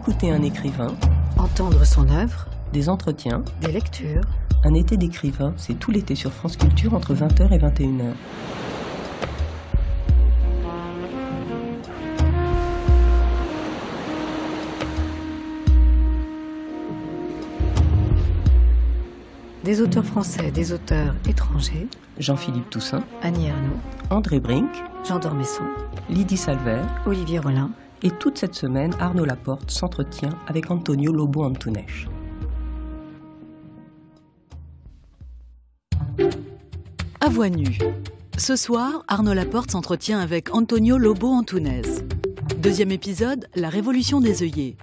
Écouter un écrivain. Entendre son œuvre. Des entretiens. Des lectures. Un été d'écrivain, c'est tout l'été sur France Culture entre 20h et 21h. des auteurs français, des auteurs étrangers. Jean-Philippe Toussaint, Annie Arnaud, André Brink, Jean Dormesson, Lydie Salver, Olivier Rollin, et toute cette semaine, Arnaud Laporte s'entretient avec Antonio Lobo Antunes. À voix nue. Ce soir, Arnaud Laporte s'entretient avec Antonio Lobo Antunes. Deuxième épisode, La Révolution des œillets.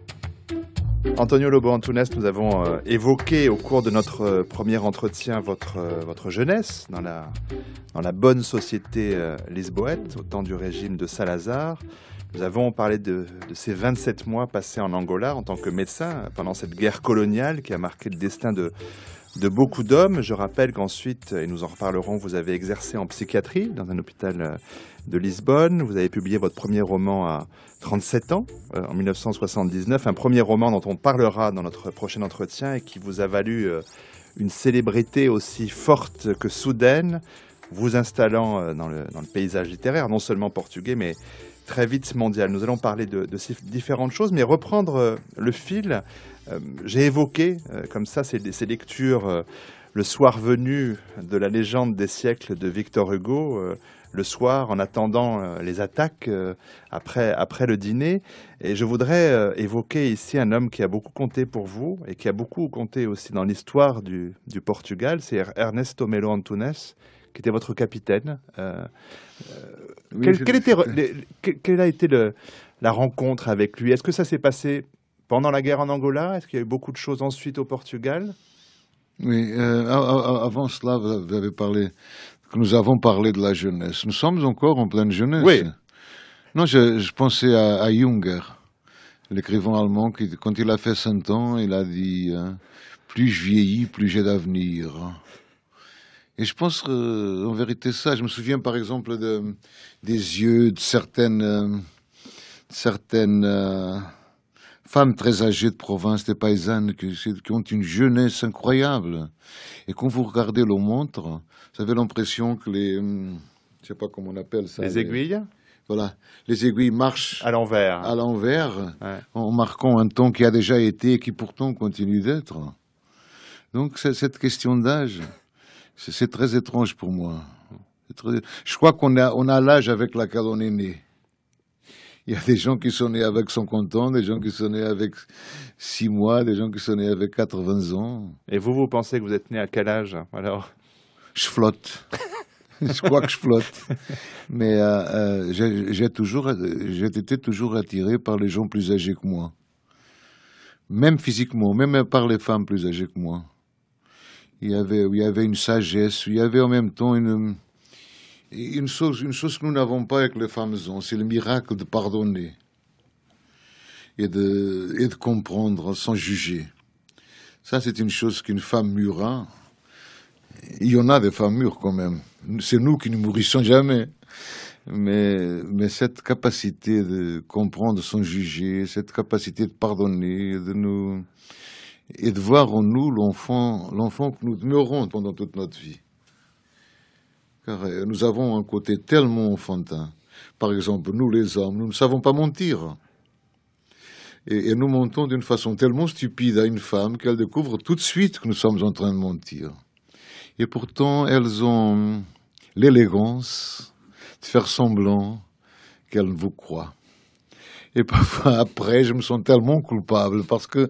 Antonio Lobo Antunes, nous avons euh, évoqué au cours de notre euh, premier entretien euh, votre, jeunesse dans la, dans la bonne société lisboète, au temps du régime de Salazar. Nous avons parlé de, ces 27 mois passés en Angola en tant que médecin pendant cette guerre coloniale qui a marqué le destin de, de beaucoup d'hommes. Je rappelle qu'ensuite, et nous en reparlerons, vous avez exercé en psychiatrie dans un hôpital euh, de Lisbonne. Vous avez publié votre premier roman à 37 ans, euh, en 1979. Un premier roman dont on parlera dans notre prochain entretien et qui vous a valu euh, une célébrité aussi forte que soudaine, vous installant dans le paysage littéraire, non seulement portugais, mais très vite mondial. Nous allons parler de, différentes choses, mais reprendre euh, le fil. Euh, j'ai évoqué euh, comme ça ces, lectures le soir venu de la légende des siècles de Victor Hugo, le soir en attendant les attaques après, après le dîner. Et je voudrais évoquer ici un homme qui a beaucoup compté pour vous et qui a beaucoup compté aussi dans l'histoire du, du, Portugal, c'est er-, Ernesto Melo Antunes, qui était votre capitaine quelle a été la rencontre avec lui Est-ce que ça s'est passé pendant la guerre en Angola Est-ce qu'il y a eu beaucoup de choses ensuite au Portugal Oui, euh, avant cela, vous avez parlé, que nous avons parlé de la jeunesse. Nous sommes encore en pleine jeunesse. Oui. Non, je, pensais à, Junger, l'écrivain allemand, qui, quand il a fait 100 ans, il a dit hein, Plus je vieillis, plus j'ai d'avenir. Et je pense euh, en vérité, ça. Je me souviens, par exemple, de, des yeux de certaines, euh, certaines euh, femmes très âgées de province, des paysannes, qui, ont une jeunesse incroyable. Et quand vous regardez le montre, vous avez l'impression que les. Hum, je sais pas comment on appelle ça. Les aiguilles voilà, les aiguilles marchent à l'envers, à l'envers, en marquant un temps qui a déjà été et qui pourtant continue d'être. Donc cette question d'âge. C'est très étrange pour moi. Je crois qu'on a, on a l'âge avec laquelle on est né. Il y a des gens qui sont nés avec 50 ans, des gens qui sont nés avec 6 mois, des gens qui sont nés avec 80 ans. Et vous, vous pensez que vous êtes né à quel âge alors Je flotte. je crois que je flotte. Mais euh, euh, j'ai toujours, j'ai été toujours attiré par les gens plus âgés que moi. Même physiquement, même par les femmes plus âgées que moi il y avait, il y avait une sagesse, il y avait en même temps une, une, chose, une chose que nous n'avons pas avec les femmes, c'est le miracle de pardonner et de, et de comprendre sans juger. Ça, c'est une chose qu'une femme mûre a. Il y en a des femmes mûres quand même. C'est nous qui ne mourrissons jamais. Mais, mais cette capacité de comprendre sans juger, cette capacité de pardonner, de nous, et de voir en nous l'enfant, l'enfant que nous demeurons pendant toute notre vie. Car euh, nous avons un côté tellement enfantin. Par exemple, nous les hommes, nous ne savons pas mentir. Et, et nous mentons d'une façon tellement stupide à une femme qu'elle découvre tout de suite que nous sommes en train de mentir. Et pourtant, elles ont l'élégance de faire semblant qu'elles vous croient et parfois après, je me sens tellement coupable parce que,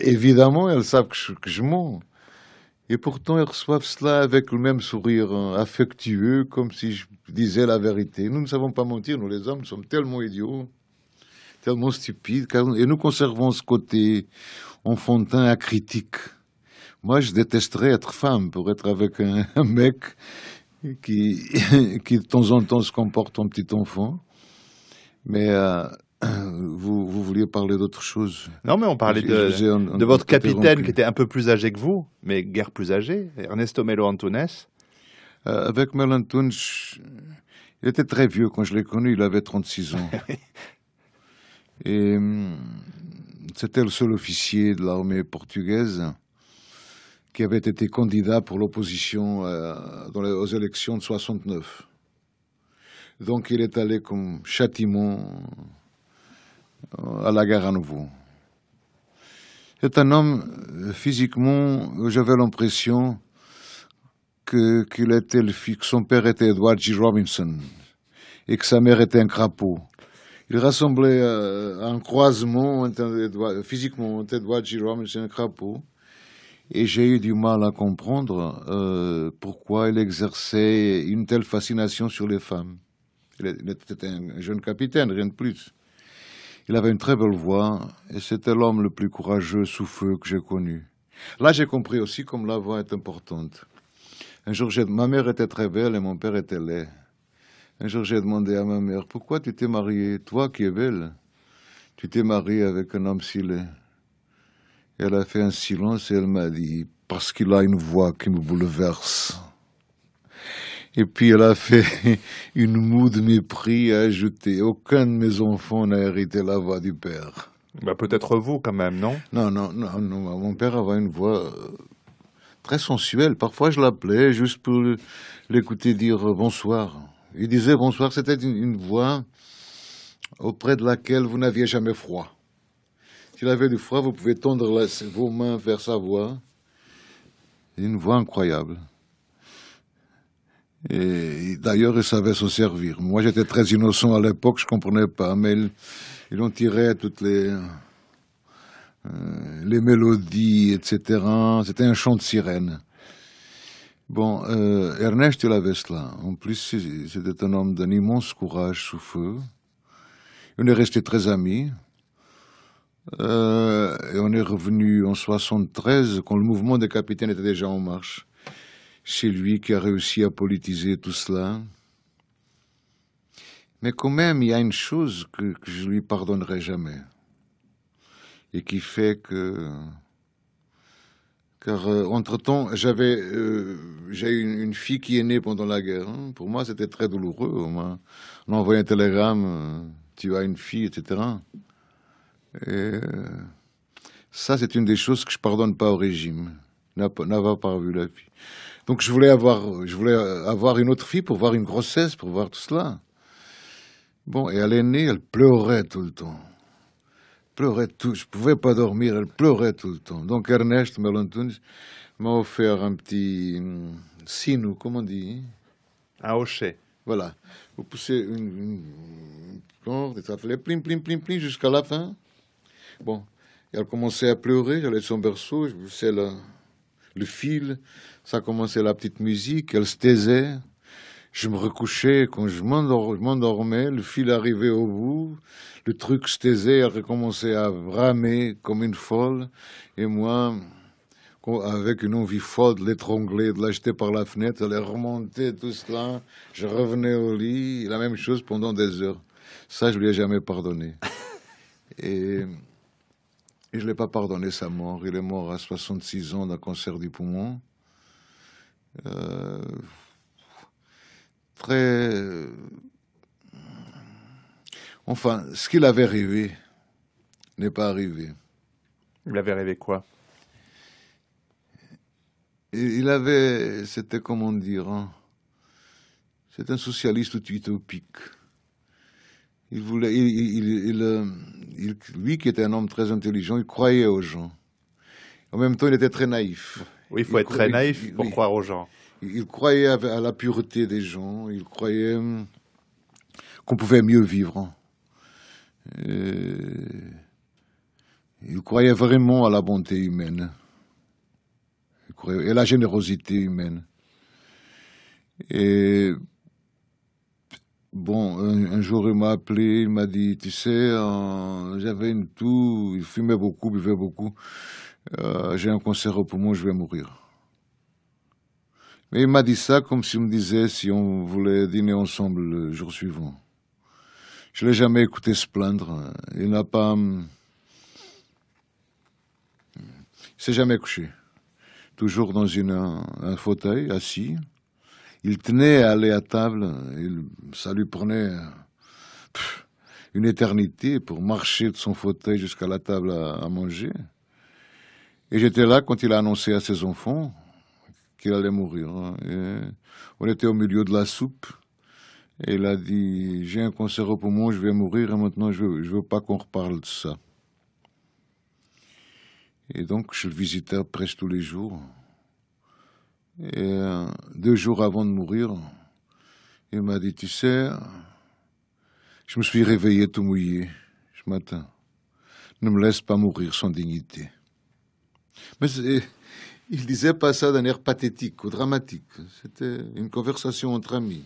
évidemment, elles savent que je, mens. Et pourtant, elles reçoivent cela avec le même sourire euh, affectueux, comme si je disais la vérité. Nous ne savons pas mentir, nous les hommes, sommes tellement idiots, tellement stupides, et nous conservons ce côté enfantin à critique. Moi, je détesterais être femme pour être avec un, mec qui, qui de temps en temps se comporte en petit enfant. Mais euh, euh, vous, vouliez parler d'autre chose Non, mais on parlait de, votre capitaine qui était un peu plus âgé que vous, mais guère plus âgé, Ernesto Melo Antunes. Euh, avec Melo Antunes, il était très vieux quand je l'ai connu, il avait 36 ans. Et hum, c'était le seul officier de l'armée portugaise qui avait été candidat pour l'opposition euh, aux élections de 69. Donc il est allé comme châtiment à la guerre à nouveau. C'est un homme, euh, physiquement, j'avais l'impression qu'il était le que son père était Edward G. Robinson et que sa mère était un crapaud. Il rassemblait euh, un croisement physiquement Edward G. Robinson et un crapaud. Et j'ai eu du mal à comprendre euh, pourquoi il exerçait une telle fascination sur les femmes. Il était un jeune capitaine, rien de plus. Il avait une très belle voix et c'était l'homme le plus courageux sous feu que j'ai connu. Là, j'ai compris aussi comme la voix est importante. Un jour, ma mère était très belle et mon père était laid. Un jour, j'ai demandé à ma mère Pourquoi tu t'es mariée, toi qui es belle Tu t'es mariée avec un homme si laid. elle a fait un silence et elle m'a dit Parce qu'il a une voix qui me bouleverse. Et puis elle a fait une moue de mépris à ajouter. Aucun de mes enfants n'a hérité la voix du père. Bah, peut-être vous quand même, non, non Non, non, non. Mon père avait une voix euh, très sensuelle. Parfois je l'appelais juste pour l'écouter dire euh, bonsoir. Il disait bonsoir, c'était une, une voix auprès de laquelle vous n'aviez jamais froid. S'il avait du froid, vous pouvez tendre vos mains vers sa voix. Une voix incroyable. Et, d'ailleurs, ils savaient s'en servir. Moi, j'étais très innocent à l'époque, je comprenais pas, mais ils, ont tiré toutes les, euh, les mélodies, etc. C'était un chant de sirène. Bon, euh, Ernest, il avait cela. En plus, c'était un homme d'un immense courage sous feu. On est resté très amis. Euh, et on est revenu en 73, quand le mouvement des capitaines était déjà en marche. C'est lui qui a réussi à politiser tout cela. Mais quand même, il y a une chose que, je lui pardonnerai jamais et qui fait que car euh, entre-temps, j'avais euh, j'ai une, une, fille qui est née pendant la guerre. Hein. Pour moi, c'était très douloureux. On, on envoyé un télégramme, euh, tu as une fille, etc. Et ça, c'est une des choses que je pardonne pas au régime. N'avoir pas vu la fille. Donc je voulais avoir, je voulais euh, avoir une autre fille pour voir une grossesse, pour voir tout cela. Bon, et elle est née, elle pleurait tout le temps. Pleurait tout, je pouvais pas dormir, elle pleurait tout le temps. Donc Ernest Melantounis m'a offert un petit hum, sinou, comment on dit Un hochet. Voilà. Vous poussez une, corde et ça fait plim, plim, plim, plim jusqu'à la fin. Bon, elle commençait à pleurer, j'allais de son berceau, je poussais la, le fil, ça commençait la petite musique, elle se taisait. Je me recouchais, quand je m'endormais, le fil arrivait au bout, le truc se taisait, elle recommençait à bramer comme une folle, et moi, avec une envie folle de l'étrangler, de l'acheter par la fenêtre, elle remontait tout cela, je revenais au lit, la même chose pendant des heures. Ça, je ne lui ai jamais pardonné. Et et je ne l'ai pas pardonné sa mort. Il est mort à 66 ans d'un cancer du poumon. Euh, très. Euh, enfin, ce qu'il avait rêvé n'est pas arrivé. Il avait rêvé quoi il avait, c'était comment dire, hein, c'est un socialiste utopique il voulait, euh, lui qui était un homme très intelligent, il croyait aux gens. En même temps, il était très naïf. Oui, il faut être très naïf pour croire aux gens. Il, croyait à, la pureté des gens. Il croyait euh, qu'on pouvait mieux vivre. Euh, il croyait vraiment à la bonté humaine et à la générosité humaine. Et Bon, un, jour, il m'a appelé, il m'a dit, tu sais, euh, j'avais une toux, il fumait beaucoup, buvait beaucoup. Euh, j'ai un cancer au poumon, je vais mourir. Mais il m'a dit ça comme s'il me disait si on voulait dîner ensemble le jour suivant. Je ne l'ai jamais écouté se plaindre. Il n'a pas... Hum, il s'est jamais couché. Toujours dans un fauteuil, assis il tenait à aller à table. ça lui prenait euh, une éternité pour marcher de son fauteuil jusqu'à la table à, manger. Et j'étais là quand il a annoncé à ses enfants qu'il allait mourir. Hein. on était au milieu de la soupe. Et il a dit J'ai un cancer au poumon, je vais mourir et maintenant je ne veux, veux, pas qu'on reparle de ça. Et donc je le visitais presque tous les jours. Et euh, deux jours avant de mourir, il m'a dit, tu sais, je me suis réveillé tout mouillé ce matin. Ne me laisse pas mourir sans dignité. Mais il disait pas ça d'un air pathétique ou dramatique. C'était une conversation entre amis.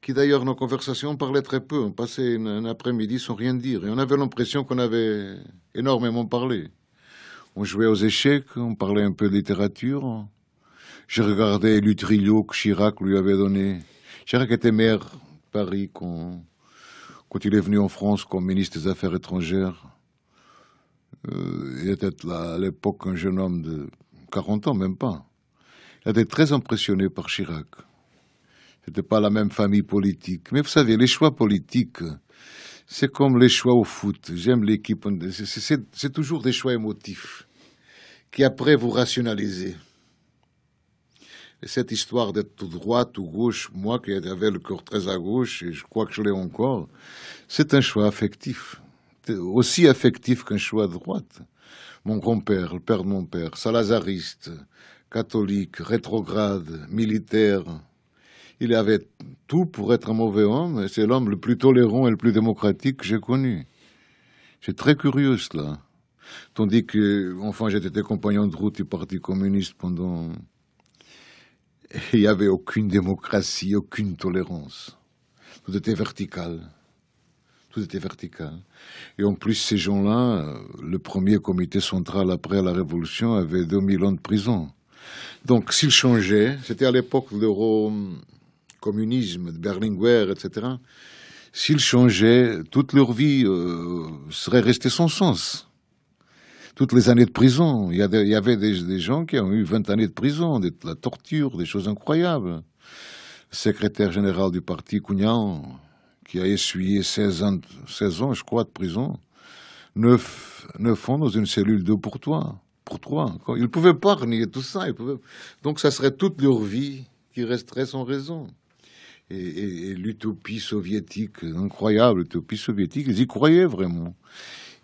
Qui d'ailleurs, nos conversations, on parlait très peu. On passait un après-midi sans rien dire. Et on avait l'impression qu'on avait énormément parlé. On jouait aux échecs, on parlait un peu de littérature. Je regardais le que Chirac lui avait donné. Chirac était maire de Paris quand, il est venu en France comme ministre des Affaires étrangères. Euh, il était là, à l'époque un jeune homme de 40 ans, même pas. Il était très impressionné par Chirac. C'était pas la même famille politique. Mais vous savez, les choix politiques, c'est comme les choix au foot. J'aime l'équipe. C'est toujours des choix émotifs qui après vous rationalisez cette histoire d'être tout droit, tout gauche, moi qui avais le corps très à gauche, et je crois que je l'ai encore, c'est un choix affectif, aussi affectif qu'un choix à droite. Mon grand-père, le père de mon père, salazariste, catholique, rétrograde, militaire, il avait tout pour être un mauvais homme, et c'est l'homme le plus tolérant et le plus démocratique que j'ai connu. C'est très curieux cela. Tandis que, enfin, j'étais compagnon de route du Parti communiste pendant il n'y avait aucune démocratie, aucune tolérance. Tout était vertical. Tout était vertical. Et en plus, ces gens-là, euh, le premier comité central après la Révolution avait 2000 ans de prison. Donc, s'ils changeaient, c'était à l'époque de l'euro-communisme, de Berlinguer, etc. S'ils changeaient, toute leur vie euh, serait restée sans sens toutes les années de prison. Il y, avait des, des, gens qui ont eu 20 années de prison, de, la torture, des choses incroyables. Le secrétaire général du parti, Cougnan, qui a essuyé 16 ans, je crois, de prison, neuf ans dans une cellule de pour toi. Pour toi. Ils ne pouvaient pas renier tout ça. Donc ça serait toute leur vie qui resterait sans raison. Et, l'utopie soviétique, incroyable l'utopie soviétique, ils y croyaient vraiment.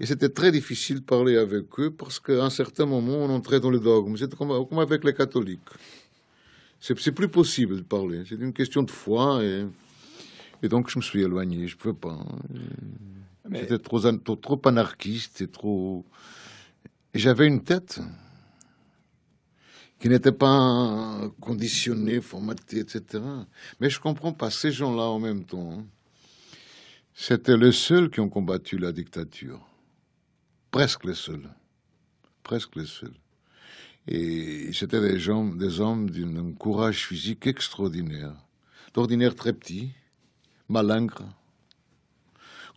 Et c'était très difficile de parler avec eux parce qu'à un certain moment, on entrait dans le dogme. C'était comme, avec les catholiques. C'est plus possible de parler. C'est une question de foi. Et, donc, je me suis éloigné. Je ne pouvais pas. J'étais trop, trop, anarchiste et trop. J'avais une tête qui n'était pas conditionnée, formatée, etc. Mais je ne comprends pas ces gens-là en même temps. Hein. C'était les seuls qui ont combattu la dictature presque les seuls. Presque les seuls. Et c'était des hommes, des hommes d'un courage physique extraordinaire, d'ordinaire très petits, malingre,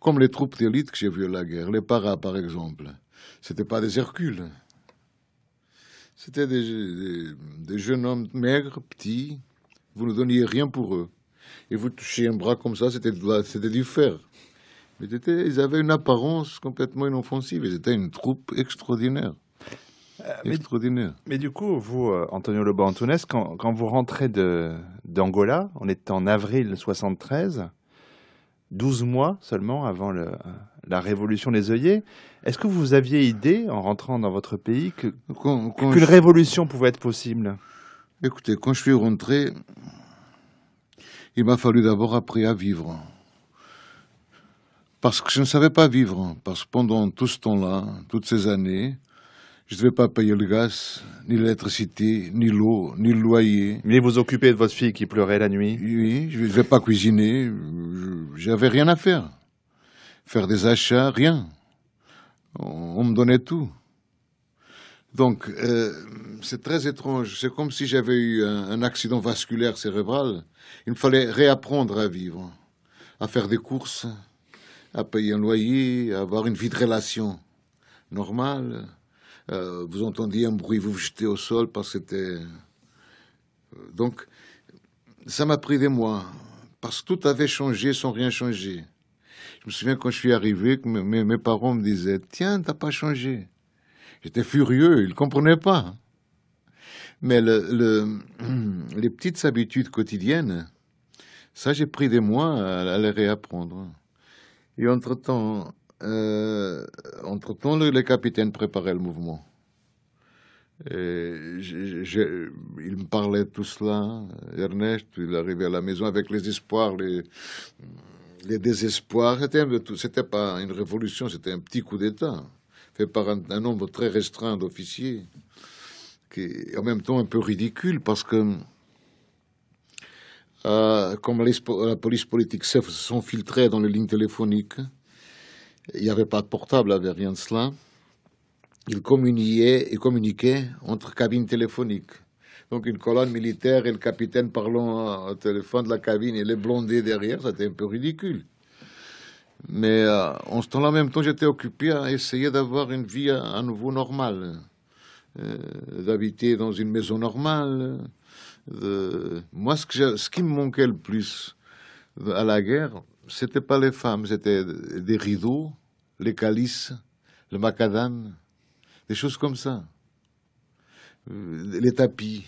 comme les troupes d'élite que j'ai vues à la guerre, les paras par exemple. n'étaient pas des Hercules. C'était des, jeunes hommes maigres, petits. Vous ne donniez rien pour eux. Et vous touchez un bras comme ça, c'était du fer ils avaient une apparence complètement inoffensive. Ils étaient une troupe extraordinaire. Euh, extraordinaire. Mais, du coup, vous, euh, Antonio Lobo Antunes, quand, vous rentrez d'Angola, on est en avril 73, 12 mois seulement avant la révolution des œillets. Est-ce que vous aviez idée, en rentrant dans votre pays, qu'une révolution pouvait être possible Écoutez, quand je suis rentré, il m'a fallu d'abord apprendre à vivre parce que je ne savais pas vivre, hein. parce que pendant tout ce temps-là, toutes ces années, je ne devais pas payer le gaz, ni l'électricité, ni l'eau, ni le loyer. Mais vous occupez de votre fille qui pleurait la nuit Oui, je ne devais pas cuisiner, j'avais rien à faire. Faire des achats, rien. On, me donnait tout. Donc, euh, c'est très étrange. C'est comme si j'avais eu un, accident vasculaire cérébral. Il me fallait réapprendre à vivre, à faire des courses, à payer un loyer, à avoir une vie de relation normale. Euh, vous entendiez un bruit, vous vous jetez au sol parce que c'était. Euh, donc, ça m'a pris des mois, parce que tout avait changé sans rien changer. Je me souviens quand je suis arrivé, que mes, parents me disaient Tiens, t'as pas changé. J'étais furieux, ils ne comprenaient pas. Mais les petites habitudes quotidiennes, ça, j'ai pris des mois à les réapprendre. Et entre-temps, les capitaines préparaient le, capitaine le mouvement. Ils il me parlait tout cela, Ernest, il arrivait à la maison avec les espoirs, les, les désespoirs. C'était pas une révolution, c'était un petit coup d'État, fait par un, un nombre très restreint d'officiers, qui est en même temps un peu ridicule, parce que euh, comme la police politique se sont filtrés dans les lignes téléphoniques, il n'y avait pas de portable, il n'y avait rien de cela. Ils communiaient et communiquaient entre cabines téléphoniques. Donc une colonne militaire et le capitaine parlant au téléphone de la cabine et les blondés derrière, c'était un peu ridicule. Mais euh, en ce temps-là, en même temps, j'étais occupé à essayer d'avoir une vie à, nouveau normale, euh, d'habiter dans une maison normale, euh, moi, ce, que ce, qui me manquait le plus à la guerre, c'était pas les femmes, c'était des rideaux, les calices, le macadam, des choses comme ça, euh, les tapis.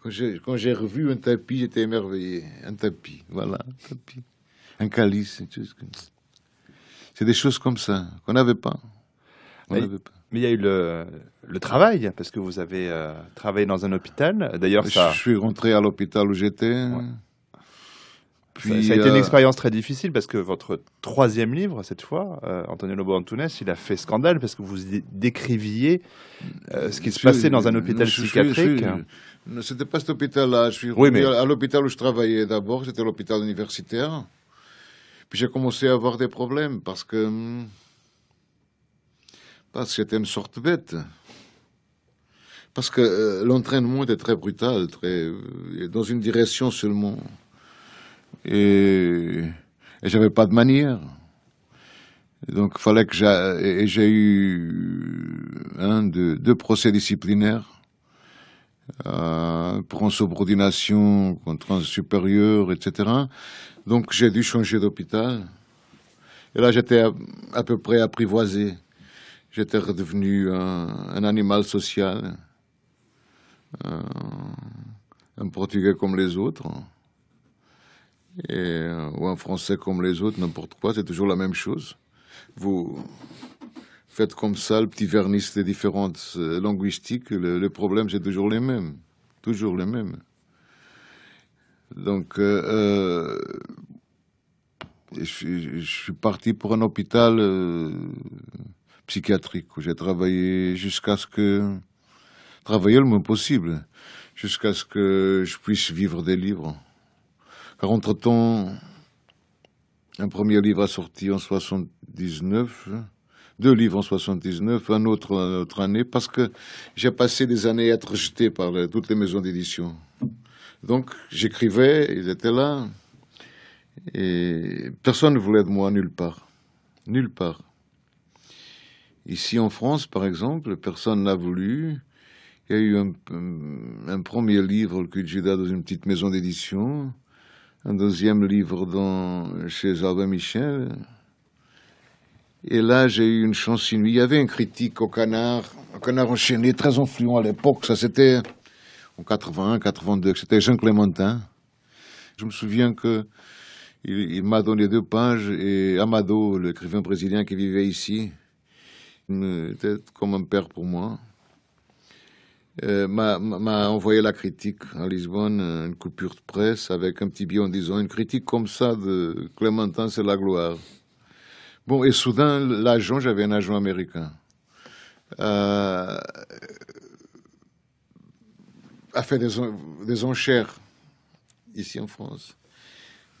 Quand j'ai revu un tapis, j'étais émerveillé. Un tapis, voilà, un tapis, un calice, c'est des choses comme ça qu'on n'avait pas. On n'avait pas. Mais il y a eu le, travail, parce que vous avez euh, travaillé dans un hôpital. D'ailleurs, ça... Je suis rentré à l'hôpital où j'étais. ça, a été une euh, expérience très difficile parce que votre troisième livre, cette fois, euh, Antonio Lobo Antunes, il a fait scandale parce que vous décriviez ce qui se passait dans un hôpital psychiatrique. psychiatrique. C'était pas cet hôpital-là. Je suis oui, mais... à l'hôpital où je travaillais d'abord, c'était l'hôpital universitaire. Puis j'ai commencé à avoir des problèmes parce que. Hmm, c'était une sorte bête. Parce que euh, l'entraînement était très brutal, euh, dans une direction seulement. Et, j'avais pas de manière. donc donc, fallait que j'ai, j'ai eu un, deux, procès disciplinaires. Euh, pour insubordination contre un supérieur, etc. Donc j'ai dû changer d'hôpital. Et là, j'étais à peu près apprivoisé j'étais redevenu un, animal social, un, Portugais comme les autres, euh, ou un Français comme les autres, n'importe quoi, c'est toujours la même chose. Vous faites comme ça le petit vernis des différentes linguistiques, le, problème c'est toujours les mêmes, toujours les mêmes. Donc, euh, euh, je, suis parti pour un hôpital psychiatrique où j'ai travaillé jusqu'à ce que travailler le moins possible jusqu'à ce que je puisse vivre des livres. Car entre-temps, un premier livre a sorti en 79, deux livres en 79, un autre autre année, parce que j'ai passé des années à être rejeté par toutes les maisons d'édition. Donc j'écrivais, ils étaient là, et personne ne voulait de moi nulle part. Nulle part. Ici en France, par exemple, personne n'a voulu. Il y a eu un, premier livre le j'ai dans une petite maison d'édition, un deuxième livre dans, chez Albin Michel. Et là, j'ai eu une chance inouïe. Il y avait un critique au canard, au canard enchaîné, très influent à l'époque. Ça, c'était en 81, 82. C'était Jean Clémentin. Je me souviens que m'a donné deux pages et Amado, l'écrivain brésilien qui vivait ici, était comme un père pour moi. Euh, m'a envoyé la critique à Lisbonne, une coupure de presse avec un petit billet en disant une critique comme ça de Clémentin, c'est la gloire. Bon, et soudain, l'agent, j'avais un agent américain, euh, a fait des, enchères ici en France.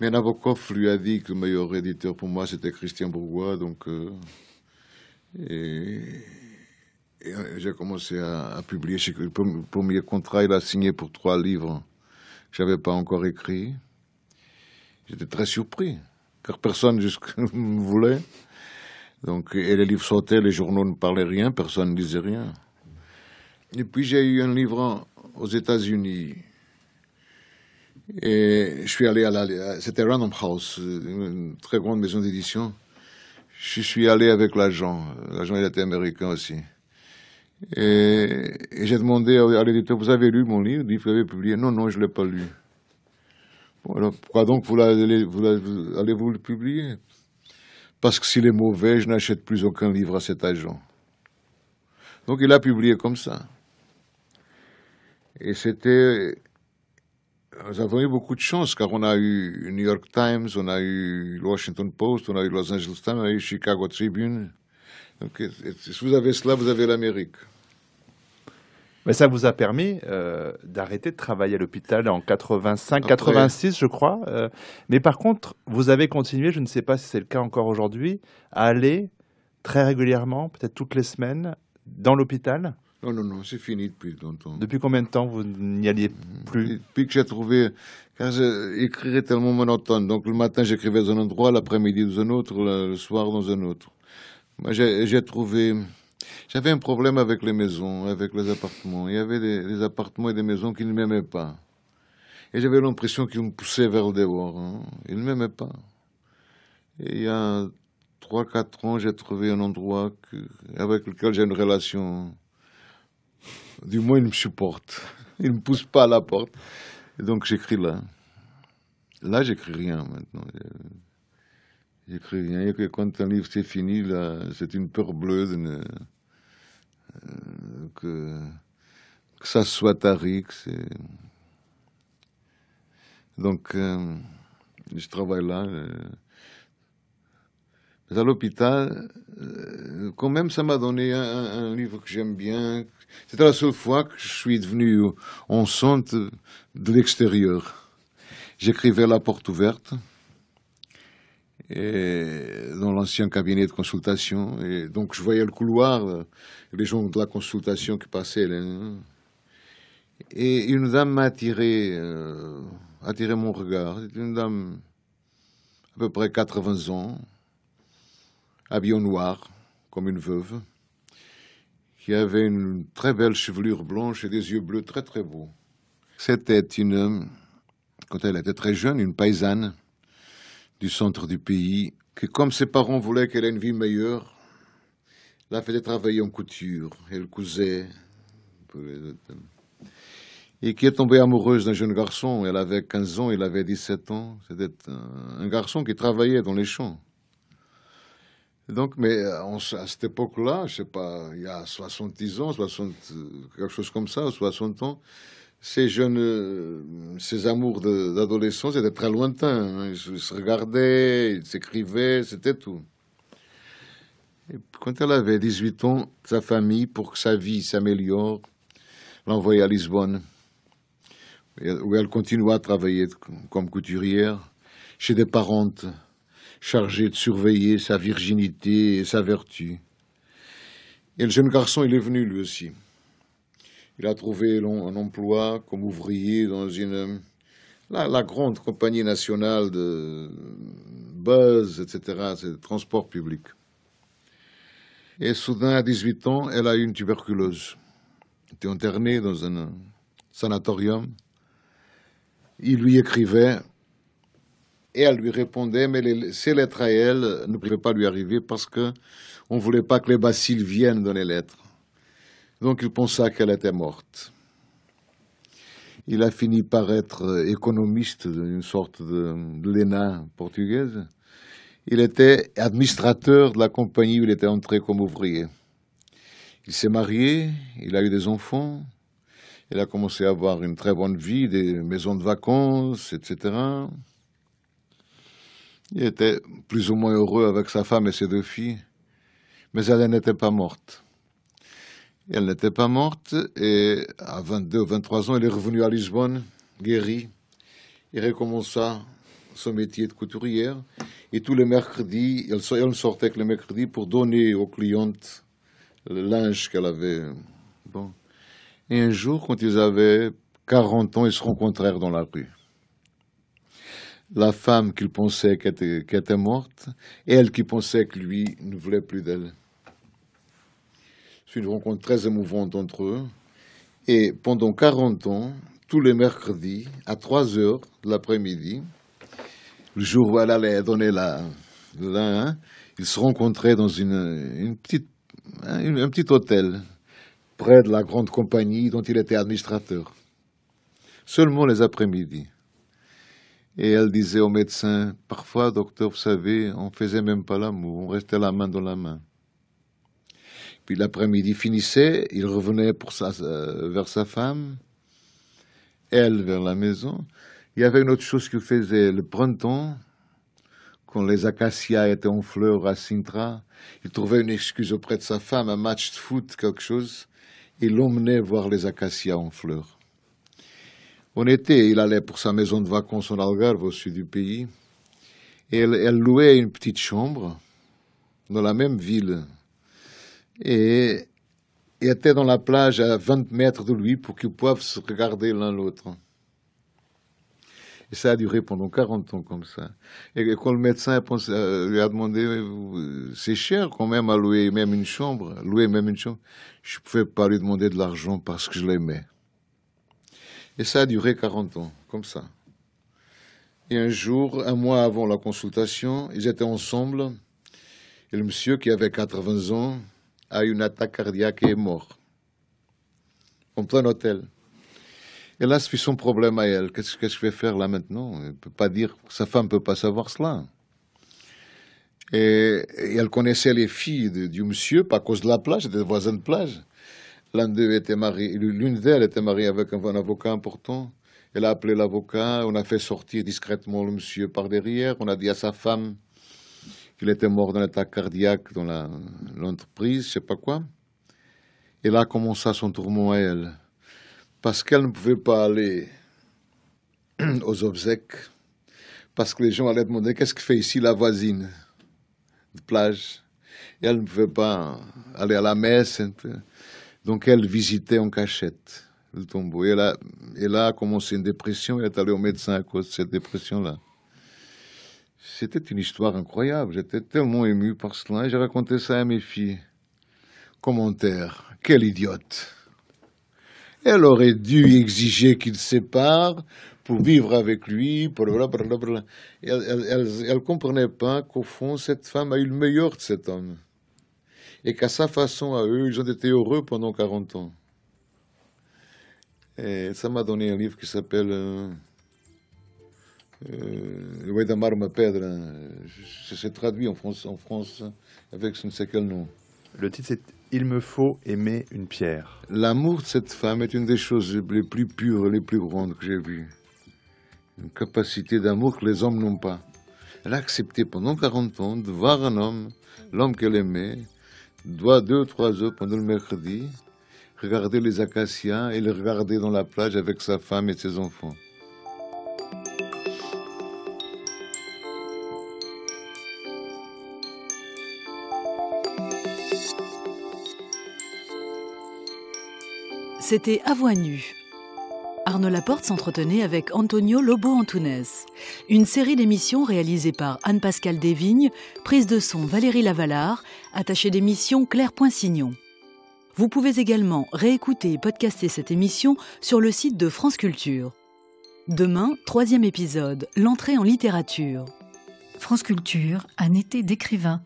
Mais Nabokov lui a dit que le meilleur éditeur pour moi, c'était Christian Bourgois, donc. Euh, et, eh, eh, eh, j'ai commencé à, publier. Le premier contrat, il a signé pour trois livres que je n'avais pas encore écrits. J'étais très surpris, car personne ne voulait. Donc, et les livres sautaient, les journaux ne parlaient rien, personne ne disait rien. Et puis j'ai eu un livre aux États-Unis. Et je suis allé à la. C'était Random House, une très grande maison d'édition je suis allé avec l'agent. L'agent, il était américain aussi. Et, j'ai demandé à, l'éditeur, vous avez lu mon livre Il dit, vous l'avez publié. Non, non, je ne l'ai pas lu. pourquoi donc vous allez vous, vous, allez vous le publier Parce que s'il est mauvais, je n'achète plus aucun livre à cet agent. Donc il a publié comme ça. Et c'était nous avons eu beaucoup de chance car on a eu New York Times, on a eu Washington Post, on a eu Los Angeles Times, on a eu Chicago Tribune. Donc, si vous avez cela, vous avez l'Amérique. Mais ça vous a permis euh, d'arrêter de travailler à l'hôpital en 85, 86, je crois. Euh. mais par contre, vous avez continué, je ne sais pas si c'est le cas encore aujourd'hui, à aller très régulièrement, peut-être toutes les semaines, dans l'hôpital non, non, non, c'est fini depuis longtemps. Depuis combien de temps vous n'y alliez plus Depuis que j'ai trouvé. Car j'écrivais tellement monotone. Donc le matin, j'écrivais dans un endroit, l'après-midi dans un autre, le soir dans un autre. J'ai trouvé. J'avais un problème avec les maisons, avec les appartements. Il y avait des, appartements et des maisons qui ne m'aimaient pas. Et j'avais l'impression qu'ils me poussaient vers le dehors. Hein. Ils ne m'aimaient pas. Et il y a 3-4 ans, j'ai trouvé un endroit avec lequel j'ai une relation. Du moins, il me supporte. Il ne me pousse pas à la porte. donc, j'écris là. Là, j'écris rien maintenant. J'écris rien. Et quand un livre, c'est fini, là, c'est une peur bleue euh, que... que ça soit c'est Donc, euh, je travaille là. Euh, à l'hôpital, euh, quand même, ça m'a donné un, livre que j'aime bien. C'était la seule fois que je suis devenu enceinte de l'extérieur. J'écrivais La porte ouverte dans l'ancien cabinet de consultation. Et donc, je voyais le couloir, les gens de la consultation qui passaient. Hein. Et une dame m'a attiré, euh, attiré mon regard. C'était une dame à peu près 80 ans habillée noir, comme une veuve, qui avait une très belle chevelure blanche et des yeux bleus très très beaux. C'était une, quand elle était très jeune, une paysanne du centre du pays, qui, comme ses parents voulaient qu'elle ait une vie meilleure, la faisait travailler en couture. Elle cousait. Et qui est tombée amoureuse d'un jeune garçon. Elle avait 15 ans, il avait 17 ans. C'était un garçon qui travaillait dans les champs. Donc, mais euh, à cette époque-là, je sais pas, il y a 70 ans, 60, quelque chose comme ça, 60 ans, ces jeunes, euh, ces amours d'adolescence étaient très lointains. Hein. Ils, se regardaient, ils s'écrivaient, c'était tout. Et quand elle avait 18 ans, sa famille, pour que sa vie s'améliore, l'envoyait à Lisbonne, où elle continua à travailler comme couturière chez des parentes chargé de surveiller sa virginité et sa vertu. Et le jeune garçon, il est venu lui aussi. Il a trouvé un emploi comme ouvrier dans une la, grande compagnie nationale de buzz, etc., c'est transport public. Et soudain, à 18 ans, elle a eu une tuberculose. Elle était internée dans un sanatorium. Il lui écrivait et elle lui répondait, mais ces lettres à elle ne pouvaient pas lui arriver parce qu'on ne voulait pas que les bacilles viennent dans les lettres. Donc il pensa qu'elle était morte. Il a fini par être économiste d'une sorte de, de l'ENA portugaise. Il était administrateur de la compagnie où il était entré comme ouvrier. Il s'est marié, il a eu des enfants, il a commencé à avoir une très bonne vie, des maisons de vacances, etc. Il était plus ou moins heureux avec sa femme et ses deux filles, mais elle n'était pas morte. Elle n'était pas morte et à 22 ou 23 ans, elle est revenue à Lisbonne, guérie, et recommença son métier de couturière. Et tous les mercredis, elle, sortait que le mercredi pour donner aux clientes le linge qu'elle avait. Bon. Et un jour, quand ils avaient 40 ans, ils se rencontrèrent dans la rue la femme qu'il pensait qu'elle était, morte, et elle qui pensait que lui ne voulait plus d'elle. C'est une rencontre très émouvante entre eux. Et pendant 40 ans, tous les mercredis, à 3 heures de l'après-midi, le jour où elle allait donner la, là, hein, ils se rencontraient dans une, petite, hein, un, un petit hôtel près de la grande compagnie dont il était administrateur. Seulement les après-midi. Et elle disait au médecin, parfois, docteur, vous savez, on faisait même pas l'amour, on restait la main dans la main. Puis l'après-midi finissait, il revenait euh, vers sa femme, elle vers la maison. Il y avait une autre chose qu'il faisait le printemps, quand les acacias étaient en fleurs à Sintra, il trouvait une excuse auprès de sa femme, un match de foot, quelque chose, et l'emmenait voir les acacias en fleurs. En été, il allait pour sa maison de vacances en Algarve, au sud du pays. Et elle, louait une petite chambre dans la même ville. Et elle était dans la plage à 20 mètres de lui pour qu'ils puissent se regarder l'un l'autre. Et ça a duré pendant 40 ans comme ça. Et quand le médecin euh, lui a demandé, euh, c'est cher quand même à louer même une chambre, louer même une chambre, je ne pouvais pas lui demander de l'argent parce que je l'aimais. Et ça a duré 40 ans, comme ça. Et un jour, un mois avant la consultation, ils étaient ensemble. Et le monsieur, qui avait 80 ans, a eu une attaque cardiaque et est mort. En plein hôtel. Et là, c'est son problème à elle. Qu'est-ce que je vais faire là maintenant Elle peut pas dire, sa femme ne peut pas savoir cela. Et, elle connaissait les filles du monsieur, pas à cause de la plage, des voisins de plage. L'un d'eux était marié, l'une d'elles était mariée avec un, avocat important. Elle a appelé l'avocat, on a fait sortir discrètement le monsieur par derrière, on a dit à sa femme qu'il était mort d'un attaque cardiaque dans l'entreprise, je sais pas quoi. Et là commença son tourment à elle, parce qu'elle ne pouvait pas aller aux obsèques, parce que les gens allaient demander qu'est-ce que fait ici la voisine de plage. Et elle ne pouvait pas aller à la messe. Donc elle visitait en cachette le tombeau. Et là a, elle a commencé une dépression, elle est allée au médecin à cause de cette dépression-là. C'était une histoire incroyable, j'étais tellement ému par cela, et j'ai raconté ça à mes filles. Commentaire, quelle idiote Elle aurait dû exiger qu'il se pour vivre avec lui, Elle ne comprenait pas qu'au fond, cette femme a eu le meilleur de cet homme et qu'à sa façon, à eux, ils ont été heureux pendant 40 ans. Et ça m'a donné un livre qui s'appelle euh, euh, Way Ça Pedra. traduit en France, en France avec je ne sais quel nom. Le titre, c'est Il me faut aimer une pierre. L'amour de cette femme est une des choses les plus pures, les plus grandes que j'ai vues. Une capacité d'amour que les hommes n'ont pas. Elle a accepté pendant 40 ans de voir un homme, l'homme qu'elle aimait, doit deux ou trois heures pendant le mercredi, regarder les acacias et les regarder dans la plage avec sa femme et ses enfants. C'était à nu Arnaud Laporte s'entretenait avec Antonio Lobo Antunes. Une série d'émissions réalisées par Anne-Pascale Desvignes, prise de son Valérie Lavalard, attachée d'émission Claire Poinsignon. Vous pouvez également réécouter et podcaster cette émission sur le site de France Culture. Demain, troisième épisode, l'entrée en littérature. France Culture, un été d'écrivain.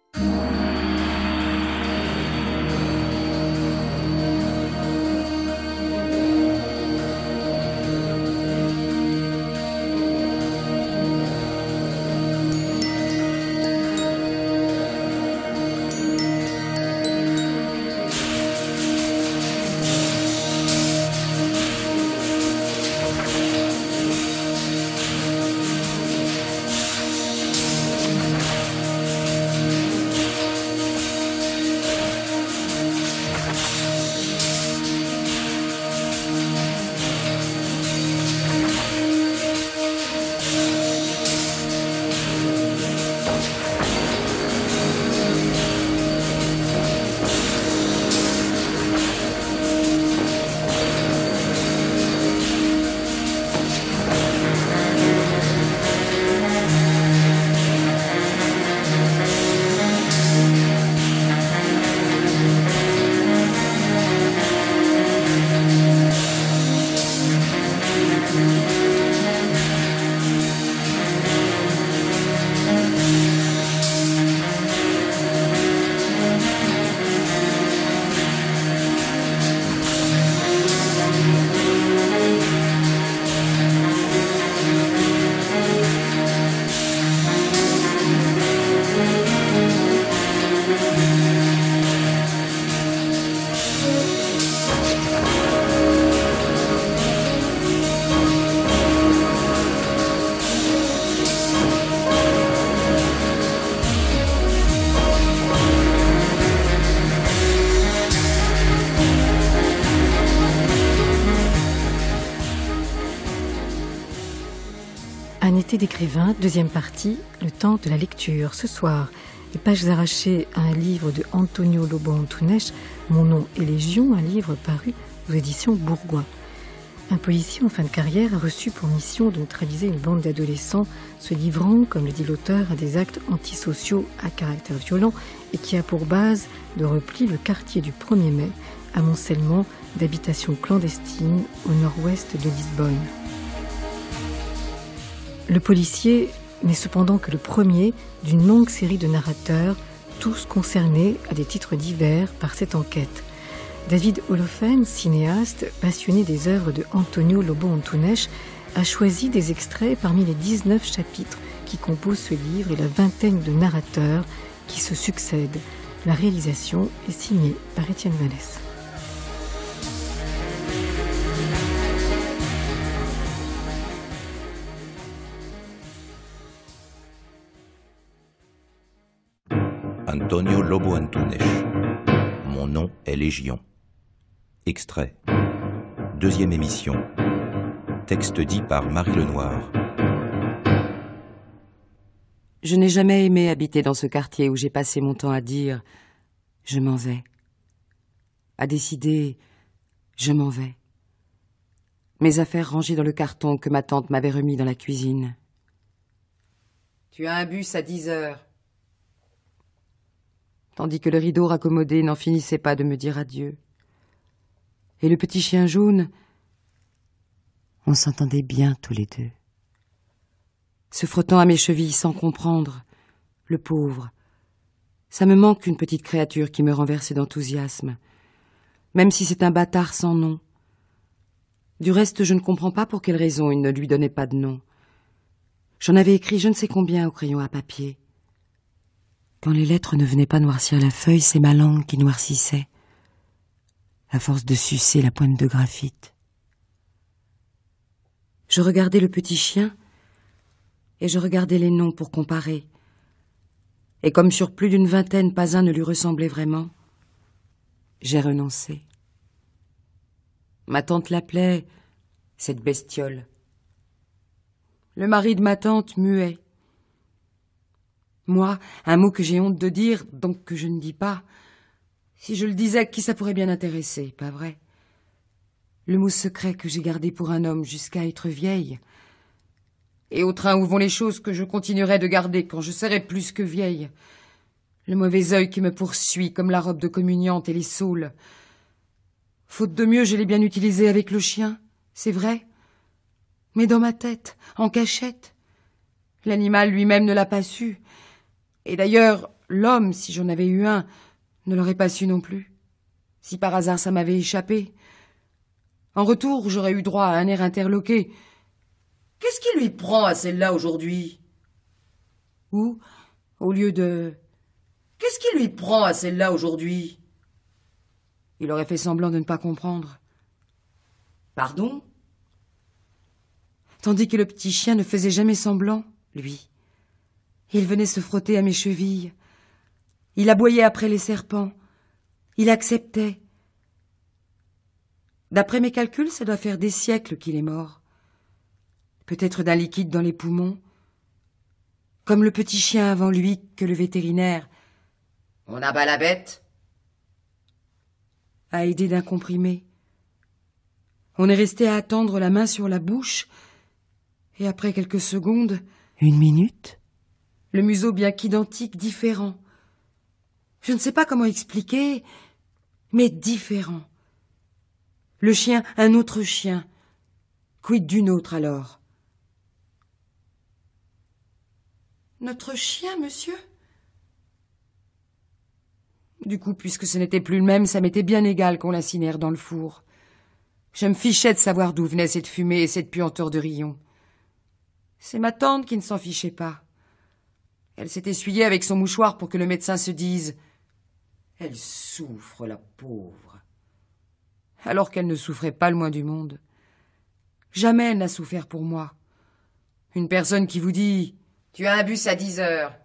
d'écrivain, d'écrivains, deuxième partie, le temps de la lecture. Ce soir, les pages arrachées à un livre de Antonio Lobo Antunes, Mon nom et Légion, un livre paru aux éditions Bourgois. Un policier en fin de carrière a reçu pour mission de neutraliser une bande d'adolescents se livrant, comme le dit l'auteur, à des actes antisociaux à caractère violent et qui a pour base de repli le quartier du 1er mai, amoncellement d'habitations clandestines au nord-ouest de Lisbonne. Le policier n'est cependant que le premier d'une longue série de narrateurs, tous concernés à des titres divers par cette enquête. David Olofen, cinéaste, passionné des œuvres de Antonio Lobo Antunes, a choisi des extraits parmi les 19 chapitres qui composent ce livre et la vingtaine de narrateurs qui se succèdent. La réalisation est signée par Étienne Vallès. Antonio Lobo Antunes. Mon nom est Légion. Extrait. Deuxième émission. Texte dit par Marie Lenoir. Je n'ai jamais aimé habiter dans ce quartier où j'ai passé mon temps à dire je m'en vais, à décider je m'en vais. Mes affaires rangées dans le carton que ma tante m'avait remis dans la cuisine. Tu as un bus à 10 heures tandis que le rideau raccommodé n'en finissait pas de me dire adieu. Et le petit chien jaune, on s'entendait bien tous les deux. Se frottant à mes chevilles sans comprendre, le pauvre, ça me manque une petite créature qui me renversait d'enthousiasme, même si c'est un bâtard sans nom. Du reste, je ne comprends pas pour quelle raison il ne lui donnait pas de nom. J'en avais écrit je ne sais combien au crayon à papier. Quand les lettres ne venaient pas noircir la feuille, c'est ma langue qui noircissait, à force de sucer la pointe de graphite. Je regardais le petit chien, et je regardais les noms pour comparer. Et comme sur plus d'une vingtaine, pas un ne lui ressemblait vraiment, j'ai renoncé. Ma tante l'appelait cette bestiole. Le mari de ma tante muet, moi, un mot que j'ai honte de dire, donc que je ne dis pas. Si je le disais, qui ça pourrait bien intéresser, pas vrai Le mot secret que j'ai gardé pour un homme jusqu'à être vieille. Et au train où vont les choses que je continuerai de garder quand je serai plus que vieille. Le mauvais œil qui me poursuit comme la robe de communiante et les saules. Faute de mieux, je l'ai bien utilisé avec le chien, c'est vrai. Mais dans ma tête, en cachette. L'animal lui-même ne l'a pas su. Et d'ailleurs, l'homme, si j'en avais eu un, ne l'aurait pas su non plus. Si par hasard ça m'avait échappé. En retour, j'aurais eu droit à un air interloqué. Qu'est-ce qui lui prend à celle-là aujourd'hui Ou, au lieu de Qu'est-ce qui lui prend à celle-là aujourd'hui Il aurait fait semblant de ne pas comprendre. Pardon Tandis que le petit chien ne faisait jamais semblant, lui. Il venait se frotter à mes chevilles. Il aboyait après les serpents. Il acceptait. D'après mes calculs, ça doit faire des siècles qu'il est mort. Peut-être d'un liquide dans les poumons. Comme le petit chien avant lui que le vétérinaire. On abat la bête A aidé d'un comprimé. On est resté à attendre la main sur la bouche. Et après quelques secondes. Une minute le museau bien qu'identique, différent. Je ne sais pas comment expliquer, mais différent. Le chien, un autre chien. Quid d'une autre alors Notre chien, monsieur Du coup, puisque ce n'était plus le même, ça m'était bien égal qu'on l'incinère dans le four. Je me fichais de savoir d'où venait cette fumée et cette puanteur de rillon. C'est ma tante qui ne s'en fichait pas. Elle s'est essuyée avec son mouchoir pour que le médecin se dise Elle souffre, la pauvre. Alors qu'elle ne souffrait pas le moins du monde. Jamais elle n'a souffert pour moi. Une personne qui vous dit Tu as un bus à dix heures.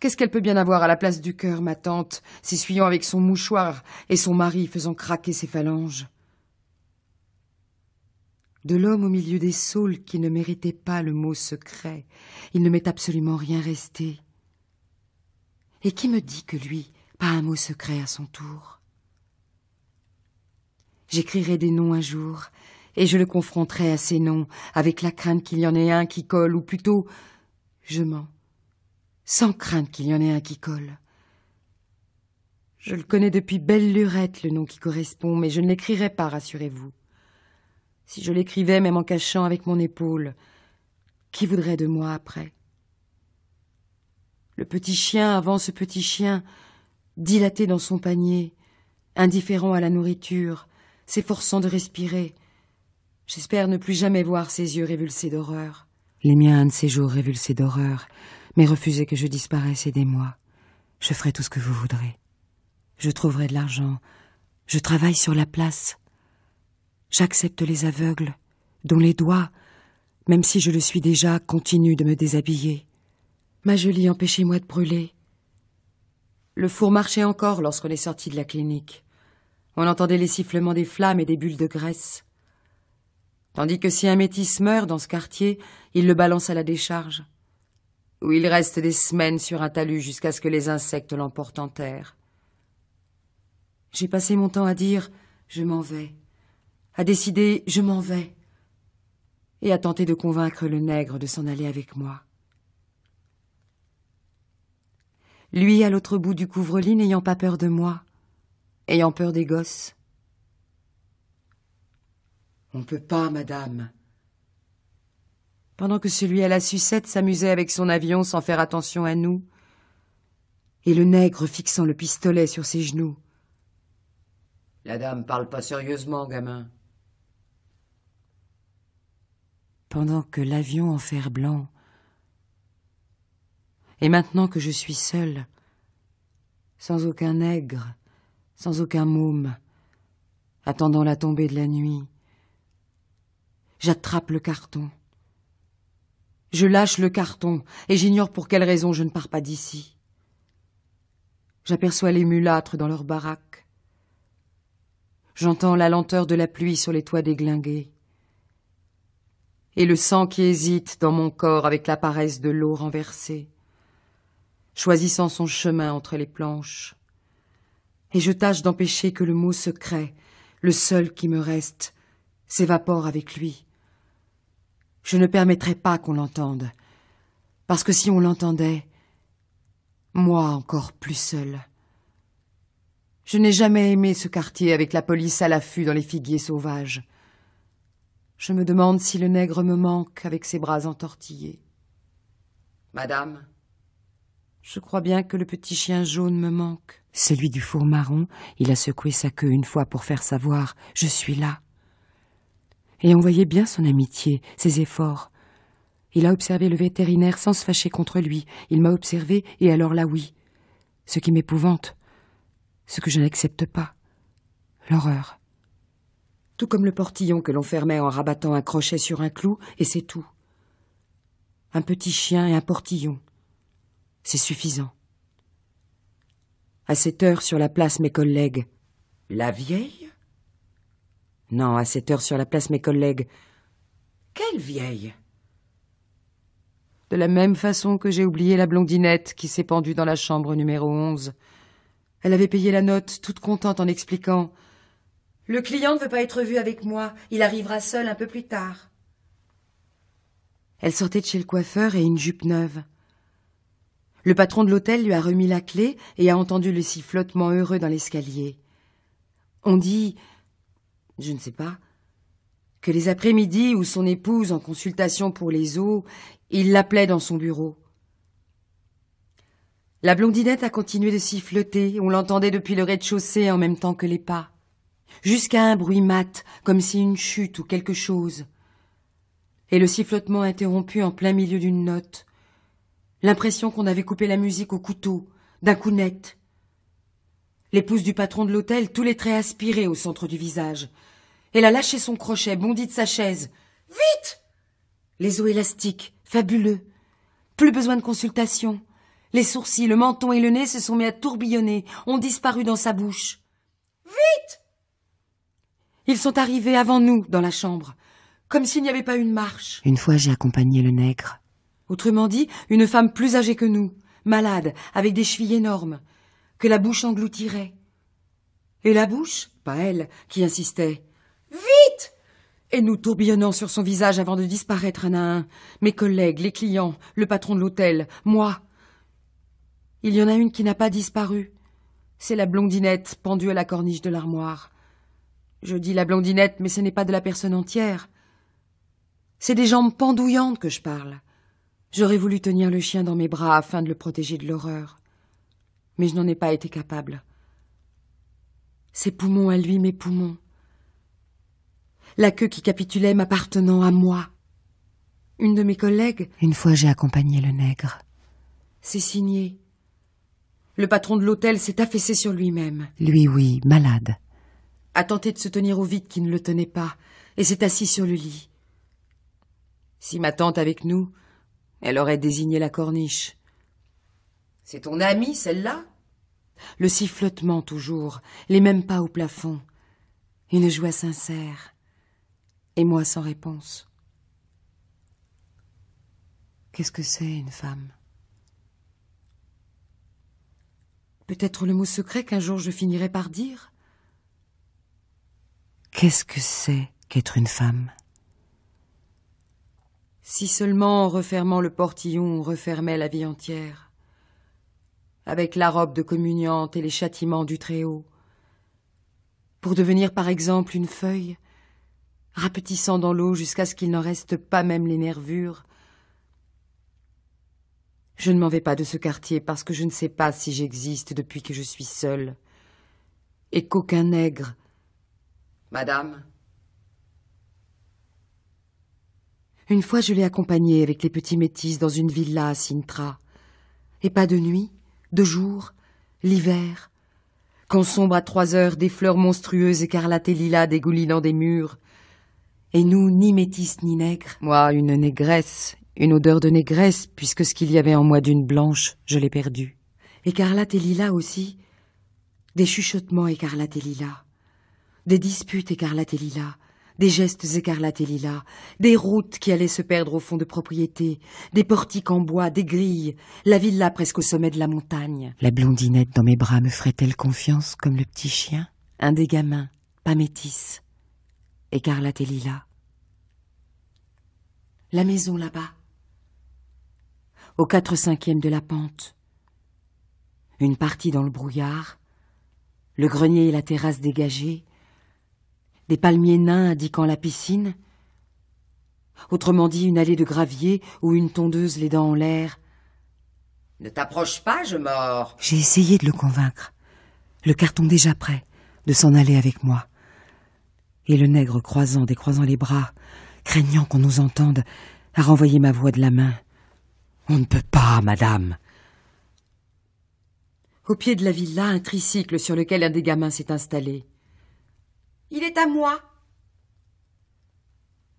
Qu'est-ce qu'elle peut bien avoir à la place du cœur, ma tante, s'essuyant avec son mouchoir et son mari faisant craquer ses phalanges de l'homme au milieu des saules qui ne méritait pas le mot secret. Il ne m'est absolument rien resté. Et qui me dit que lui, pas un mot secret à son tour J'écrirai des noms un jour, et je le confronterai à ces noms, avec la crainte qu'il y en ait un qui colle, ou plutôt, je mens, sans crainte qu'il y en ait un qui colle. Je le connais depuis belle lurette, le nom qui correspond, mais je ne l'écrirai pas, rassurez-vous si je l'écrivais même en cachant avec mon épaule, qui voudrait de moi après Le petit chien avant ce petit chien, dilaté dans son panier, indifférent à la nourriture, s'efforçant de respirer. J'espère ne plus jamais voir ses yeux révulsés d'horreur. Les miens, un de ces jours révulsés d'horreur, mais refusez que je disparaisse, aidez-moi. Je ferai tout ce que vous voudrez. Je trouverai de l'argent. Je travaille sur la place. J'accepte les aveugles, dont les doigts, même si je le suis déjà, continuent de me déshabiller. Ma jolie, empêchez-moi de brûler. Le four marchait encore lorsqu'on est sorti de la clinique. On entendait les sifflements des flammes et des bulles de graisse. Tandis que si un métis meurt dans ce quartier, il le balance à la décharge, où il reste des semaines sur un talus jusqu'à ce que les insectes l'emportent en terre. J'ai passé mon temps à dire Je m'en vais a décidé « je m'en vais et a tenté de convaincre le nègre de s'en aller avec moi. Lui à l'autre bout du couvre-lit n'ayant pas peur de moi, ayant peur des gosses. On ne peut pas, madame. Pendant que celui à la sucette s'amusait avec son avion sans faire attention à nous, et le nègre fixant le pistolet sur ses genoux. La dame parle pas sérieusement, gamin. pendant que l'avion en fer blanc. Et maintenant que je suis seul, sans aucun nègre, sans aucun môme, attendant la tombée de la nuit, j'attrape le carton. Je lâche le carton, et j'ignore pour quelle raison je ne pars pas d'ici. J'aperçois les mulâtres dans leurs baraques. J'entends la lenteur de la pluie sur les toits déglingués et le sang qui hésite dans mon corps avec la paresse de l'eau renversée, choisissant son chemin entre les planches. Et je tâche d'empêcher que le mot secret, le seul qui me reste, s'évapore avec lui. Je ne permettrai pas qu'on l'entende, parce que si on l'entendait, moi encore plus seul. Je n'ai jamais aimé ce quartier avec la police à l'affût dans les figuiers sauvages. Je me demande si le nègre me manque avec ses bras entortillés. Madame Je crois bien que le petit chien jaune me manque. Celui du four marron, il a secoué sa queue une fois pour faire savoir Je suis là. Et on voyait bien son amitié, ses efforts. Il a observé le vétérinaire sans se fâcher contre lui. Il m'a observé, et alors là oui. Ce qui m'épouvante, ce que je n'accepte pas, l'horreur tout comme le portillon que l'on fermait en rabattant un crochet sur un clou, et c'est tout. Un petit chien et un portillon. C'est suffisant. À cette heure sur la place, mes collègues. La vieille Non, à cette heure sur la place, mes collègues. Quelle vieille De la même façon que j'ai oublié la blondinette qui s'est pendue dans la chambre numéro onze. »« Elle avait payé la note, toute contente en expliquant le client ne veut pas être vu avec moi. Il arrivera seul un peu plus tard. Elle sortait de chez le coiffeur et une jupe neuve. Le patron de l'hôtel lui a remis la clé et a entendu le sifflottement heureux dans l'escalier. On dit, je ne sais pas, que les après-midi où son épouse en consultation pour les eaux, il l'appelait dans son bureau. La blondinette a continué de siffloter, on l'entendait depuis le rez-de-chaussée en même temps que les pas jusqu'à un bruit mat, comme si une chute ou quelque chose, et le sifflotement interrompu en plein milieu d'une note, l'impression qu'on avait coupé la musique au couteau, d'un coup net. L'épouse du patron de l'hôtel, tous les traits aspirés au centre du visage. Elle a lâché son crochet, bondit de sa chaise. Vite Les os élastiques, fabuleux. Plus besoin de consultation. Les sourcils, le menton et le nez se sont mis à tourbillonner, ont disparu dans sa bouche. Vite ils sont arrivés avant nous dans la chambre, comme s'il n'y avait pas une marche. Une fois, j'ai accompagné le nègre. Autrement dit, une femme plus âgée que nous, malade, avec des chevilles énormes, que la bouche engloutirait. Et la bouche Pas elle, qui insistait. Vite Et nous tourbillonnant sur son visage avant de disparaître un à un, mes collègues, les clients, le patron de l'hôtel, moi. Il y en a une qui n'a pas disparu. C'est la blondinette pendue à la corniche de l'armoire. Je dis la blondinette, mais ce n'est pas de la personne entière. C'est des jambes pendouillantes que je parle. J'aurais voulu tenir le chien dans mes bras afin de le protéger de l'horreur. Mais je n'en ai pas été capable. Ses poumons à lui, mes poumons. La queue qui capitulait m'appartenant à moi. Une de mes collègues. Une fois j'ai accompagné le nègre. C'est signé. Le patron de l'hôtel s'est affaissé sur lui-même. Lui, oui, malade a tenté de se tenir au vide qui ne le tenait pas, et s'est assis sur le lit. Si ma tante avec nous, elle aurait désigné la corniche. C'est ton amie, celle-là Le sifflotement toujours, les mêmes pas au plafond, une joie sincère, et moi sans réponse. Qu'est-ce que c'est une femme Peut-être le mot secret qu'un jour je finirai par dire Qu'est-ce que c'est qu'être une femme Si seulement en refermant le portillon on refermait la vie entière, avec la robe de communiante et les châtiments du Très-Haut, pour devenir par exemple une feuille, rapetissant dans l'eau jusqu'à ce qu'il n'en reste pas même les nervures. Je ne m'en vais pas de ce quartier parce que je ne sais pas si j'existe depuis que je suis seule, et qu'aucun nègre Madame Une fois, je l'ai accompagnée avec les petits métis dans une villa à Sintra. Et pas de nuit, de jour, l'hiver. Quand sombre à trois heures des fleurs monstrueuses écarlates et lilas dégoulinant des murs. Et nous, ni métis ni nègres. Moi, une négresse, une odeur de négresse, puisque ce qu'il y avait en moi d'une blanche, je l'ai perdue. Écarlate et lilas aussi, des chuchotements écarlates et lilas des disputes écarlates et lilas, des gestes écarlates et lilas, des routes qui allaient se perdre au fond de propriété, des portiques en bois, des grilles, la villa presque au sommet de la montagne. La blondinette dans mes bras me ferait-elle confiance comme le petit chien Un des gamins, pas métis, écarlate et lilas. La maison là-bas, au quatre cinquième de la pente. Une partie dans le brouillard, le grenier et la terrasse dégagés, des palmiers nains indiquant la piscine, autrement dit une allée de gravier ou une tondeuse les dents en l'air. Ne t'approche pas, je mords. J'ai essayé de le convaincre, le carton déjà prêt, de s'en aller avec moi. Et le nègre croisant, décroisant les bras, craignant qu'on nous entende, a renvoyé ma voix de la main. On ne peut pas, madame. Au pied de la villa, un tricycle sur lequel un des gamins s'est installé. Il est à moi.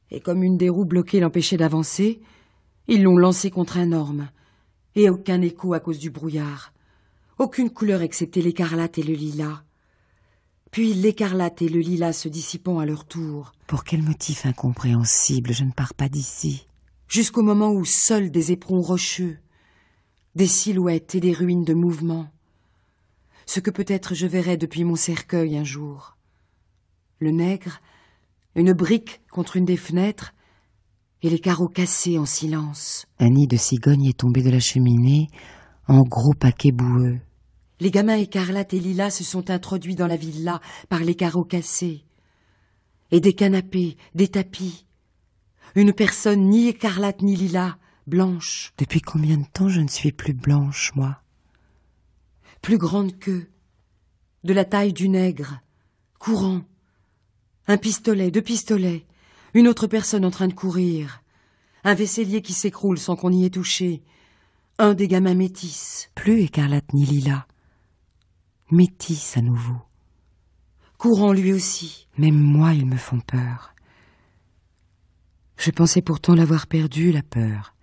Et comme une des roues bloquées l'empêchait d'avancer, ils l'ont lancé contre un orme. Et aucun écho à cause du brouillard. Aucune couleur excepté l'écarlate et le lilas. Puis l'écarlate et le lilas se dissipant à leur tour. Pour quel motif incompréhensible je ne pars pas d'ici Jusqu'au moment où seuls des éperons rocheux, des silhouettes et des ruines de mouvement, ce que peut-être je verrai depuis mon cercueil un jour le nègre, une brique contre une des fenêtres, et les carreaux cassés en silence. Un nid de cigogne est tombé de la cheminée en gros paquets boueux. Les gamins écarlates et lilas se sont introduits dans la villa par les carreaux cassés. Et des canapés, des tapis. Une personne ni écarlate ni lilas, blanche. Depuis combien de temps je ne suis plus blanche, moi Plus grande qu'eux, de la taille du nègre, courant, un pistolet, deux pistolets, une autre personne en train de courir, un vaisselier qui s'écroule sans qu'on y ait touché, un des gamins métis. Plus écarlate ni lila. Métis à nouveau. Courant lui aussi. Même moi, ils me font peur. Je pensais pourtant l'avoir perdu, la peur.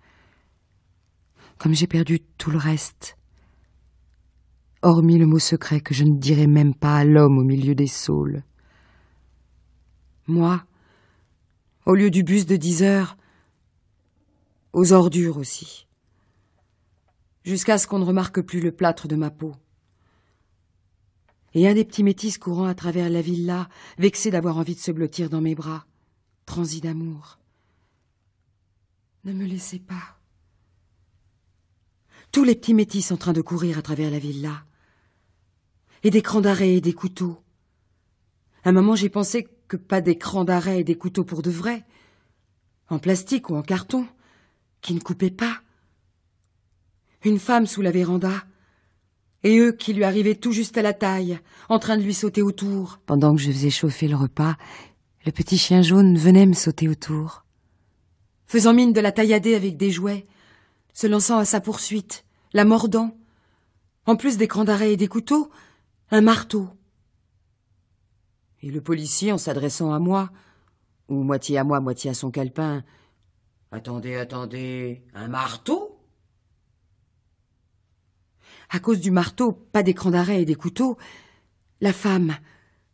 Comme j'ai perdu tout le reste. Hormis le mot secret que je ne dirai même pas à l'homme au milieu des saules moi, au lieu du bus de dix heures, aux ordures aussi, jusqu'à ce qu'on ne remarque plus le plâtre de ma peau. Et un des petits métis courant à travers la villa, vexé d'avoir envie de se blottir dans mes bras, transi d'amour. Ne me laissez pas. Tous les petits métis en train de courir à travers la villa. Et des crans d'arrêt et des couteaux. À un moment, j'ai pensé que pas des d'arrêt et des couteaux pour de vrai, en plastique ou en carton, qui ne coupaient pas. Une femme sous la véranda, et eux qui lui arrivaient tout juste à la taille, en train de lui sauter autour. Pendant que je faisais chauffer le repas, le petit chien jaune venait me sauter autour. Faisant mine de la taillader avec des jouets, se lançant à sa poursuite, la mordant. En plus des crans d'arrêt et des couteaux, un marteau. Et le policier, en s'adressant à moi, ou moitié à moi, moitié à son calepin, Attendez, attendez, un marteau À cause du marteau, pas d'écran d'arrêt et des couteaux, la femme.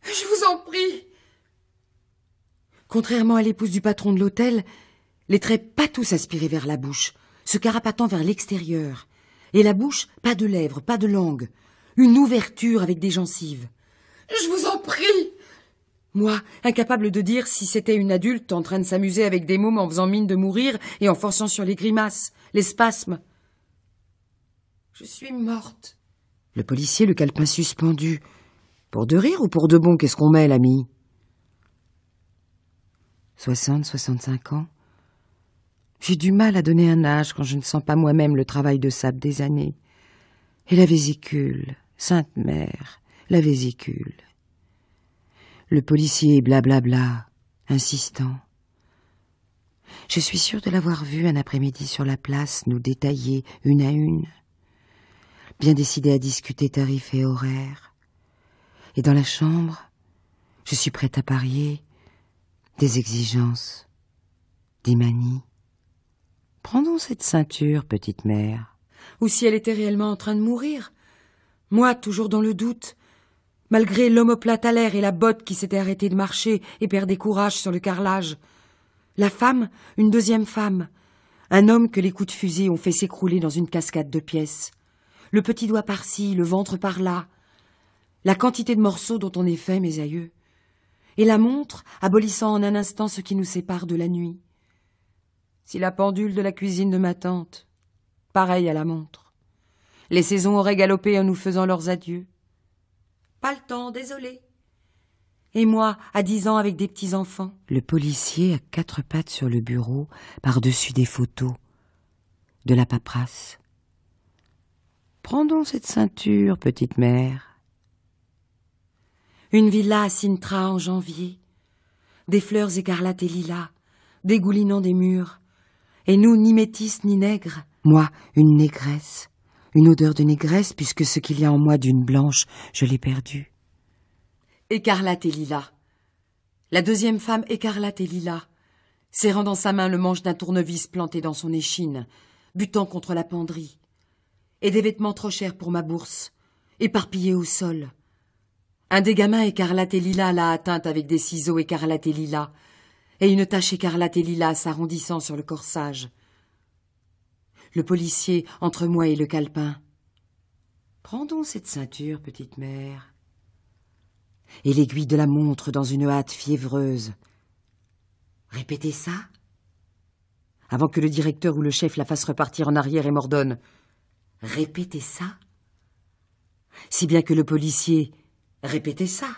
Je vous en prie Contrairement à l'épouse du patron de l'hôtel, les traits pas tous aspirés vers la bouche, se carapatant vers l'extérieur. Et la bouche, pas de lèvres, pas de langue. Une ouverture avec des gencives. Je vous en prie moi, incapable de dire si c'était une adulte en train de s'amuser avec des mômes en faisant mine de mourir et en forçant sur les grimaces, les spasmes. Je suis morte. Le policier, le calepin suspendu. Pour de rire ou pour de bon, qu'est-ce qu'on met, l'ami Soixante, soixante-cinq ans. J'ai du mal à donner un âge quand je ne sens pas moi-même le travail de sable des années. Et la vésicule, Sainte Mère, la vésicule. Le policier blablabla, insistant. Je suis sûre de l'avoir vu un après-midi sur la place nous détailler une à une, bien décidé à discuter tarifs et horaires. Et dans la chambre, je suis prête à parier des exigences, des manies. Prendons cette ceinture, petite mère. Ou si elle était réellement en train de mourir. Moi, toujours dans le doute, malgré l'omoplate à l'air et la botte qui s'était arrêtée de marcher et perdait courage sur le carrelage. La femme, une deuxième femme. Un homme que les coups de fusil ont fait s'écrouler dans une cascade de pièces. Le petit doigt par-ci, le ventre par-là. La quantité de morceaux dont on est fait, mes aïeux. Et la montre, abolissant en un instant ce qui nous sépare de la nuit. Si la pendule de la cuisine de ma tante, pareille à la montre. Les saisons auraient galopé en nous faisant leurs adieux pas le temps, désolé. Et moi, à dix ans, avec des petits-enfants. Le policier, à quatre pattes sur le bureau, par-dessus des photos, de la paperasse. Prendons cette ceinture, petite mère. Une villa à Sintra en janvier, des fleurs écarlates et lilas, dégoulinant des murs, et nous ni métis ni nègres. Moi, une négresse, une odeur de négresse, puisque ce qu'il y a en moi d'une blanche, je l'ai perdue. » Écarlate et lila. La deuxième femme écarlate et lila, serrant dans sa main le manche d'un tournevis planté dans son échine, butant contre la penderie, et des vêtements trop chers pour ma bourse, éparpillés au sol. Un des gamins écarlate et lila l'a atteinte avec des ciseaux écarlate et lila, et une tache écarlate et lila s'arrondissant sur le corsage le policier, entre moi et le calepin. Prendons donc cette ceinture, petite mère. Et l'aiguille de la montre dans une hâte fiévreuse. Répétez ça Avant que le directeur ou le chef la fasse repartir en arrière et m'ordonne. Répétez ça Si bien que le policier. Répétez ça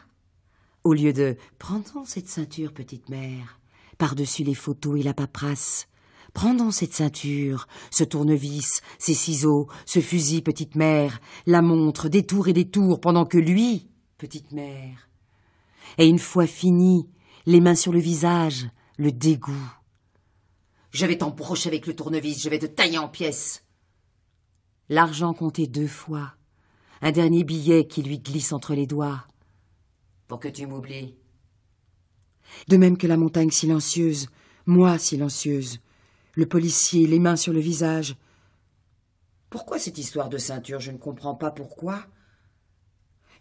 Au lieu de. prendons cette ceinture, petite mère, par-dessus les photos et la paperasse. Prends cette ceinture, ce tournevis, ces ciseaux, ce fusil, petite mère, la montre, des tours et des tours, pendant que lui, petite mère. Et une fois fini, les mains sur le visage, le dégoût. Je vais t'embrocher avec le tournevis, je vais te tailler en pièces. L'argent compté deux fois, un dernier billet qui lui glisse entre les doigts. Pour que tu m'oublies. De même que la montagne silencieuse, moi silencieuse, le policier, les mains sur le visage. Pourquoi cette histoire de ceinture Je ne comprends pas pourquoi.